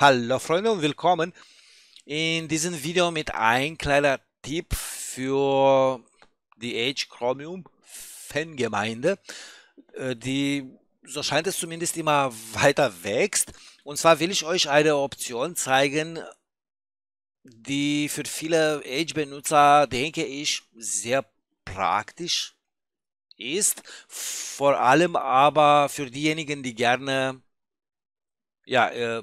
Hallo Freunde und willkommen in diesem Video mit ein kleiner Tipp für die Age Chromium Fangemeinde, äh, die so scheint es zumindest immer weiter wächst. Und zwar will ich euch eine Option zeigen, die für viele Age-Benutzer, denke ich, sehr praktisch ist. Vor allem aber für diejenigen, die gerne ja, äh,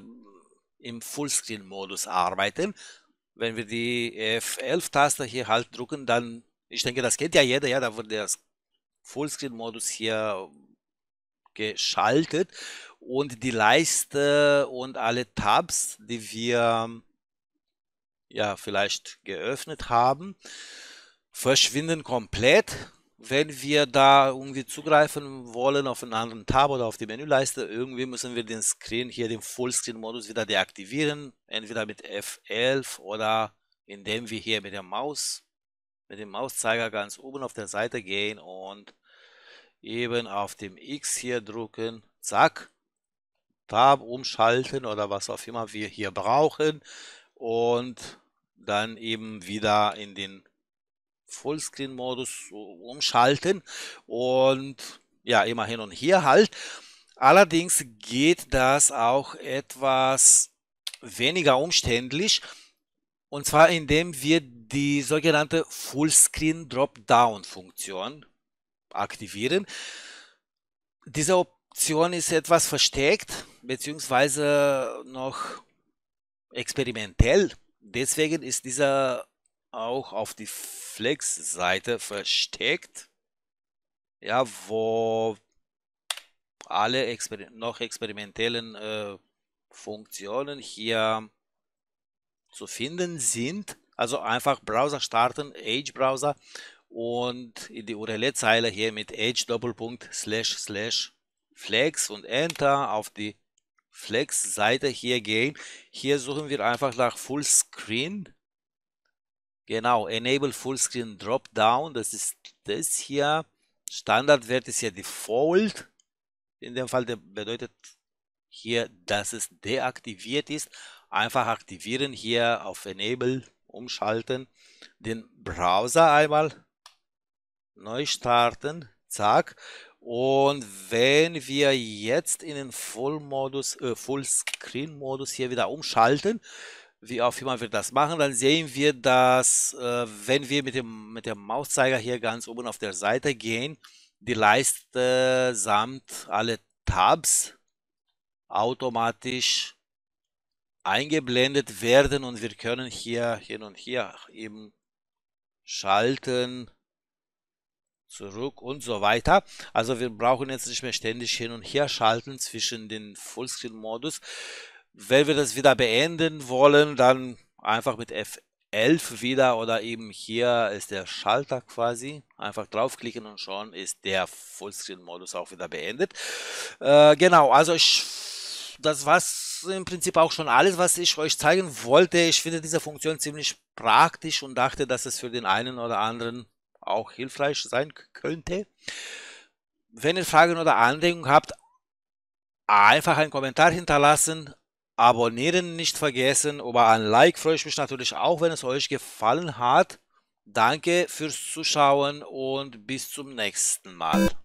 im Fullscreen-Modus arbeiten. Wenn wir die F11-Taste hier halt drücken, dann, ich denke, das kennt ja jeder, ja, da wird der Fullscreen-Modus hier geschaltet und die Leiste und alle Tabs, die wir ja vielleicht geöffnet haben, verschwinden komplett wenn wir da irgendwie zugreifen wollen auf einen anderen Tab oder auf die Menüleiste, irgendwie müssen wir den Screen hier, den Fullscreen-Modus wieder deaktivieren. Entweder mit F11 oder indem wir hier mit der Maus, mit dem Mauszeiger ganz oben auf der Seite gehen und eben auf dem X hier drücken. Zack. Tab umschalten oder was auch immer wir hier brauchen. Und dann eben wieder in den Fullscreen-Modus umschalten und ja, immer hin und hier halt. Allerdings geht das auch etwas weniger umständlich und zwar indem wir die sogenannte Fullscreen Dropdown Funktion aktivieren. Diese Option ist etwas versteckt beziehungsweise noch experimentell. Deswegen ist dieser auch auf die Flex-Seite versteckt. Ja, wo alle Exper noch experimentellen äh, Funktionen hier zu finden sind. Also einfach Browser starten, Edge Browser und in die URL-Zeile hier mit Edge Doppelpunkt slash slash Flex und Enter auf die Flex-Seite hier gehen. Hier suchen wir einfach nach Fullscreen Genau, Enable Fullscreen Dropdown, das ist das hier. Standardwert ist ja Default. In dem Fall bedeutet hier, dass es deaktiviert ist. Einfach aktivieren hier auf Enable, umschalten, den Browser einmal neu starten, zack. Und wenn wir jetzt in den Full-Modus, äh, full modus hier wieder umschalten, wie auch immer wir das machen, dann sehen wir, dass äh, wenn wir mit dem, mit dem Mauszeiger hier ganz oben auf der Seite gehen, die Leiste samt alle Tabs automatisch eingeblendet werden und wir können hier hin und hier eben schalten, zurück und so weiter. Also wir brauchen jetzt nicht mehr ständig hin und her schalten zwischen den Fullscreen-Modus. Wenn wir das wieder beenden wollen, dann einfach mit F11 wieder oder eben hier ist der Schalter quasi. Einfach draufklicken und schon ist der Fullscreen-Modus auch wieder beendet. Äh, genau, also ich, das war im Prinzip auch schon alles, was ich euch zeigen wollte. Ich finde diese Funktion ziemlich praktisch und dachte, dass es für den einen oder anderen auch hilfreich sein könnte. Wenn ihr Fragen oder Anregungen habt, einfach einen Kommentar hinterlassen. Abonnieren nicht vergessen, über ein Like freue ich mich natürlich auch, wenn es euch gefallen hat. Danke fürs Zuschauen und bis zum nächsten Mal.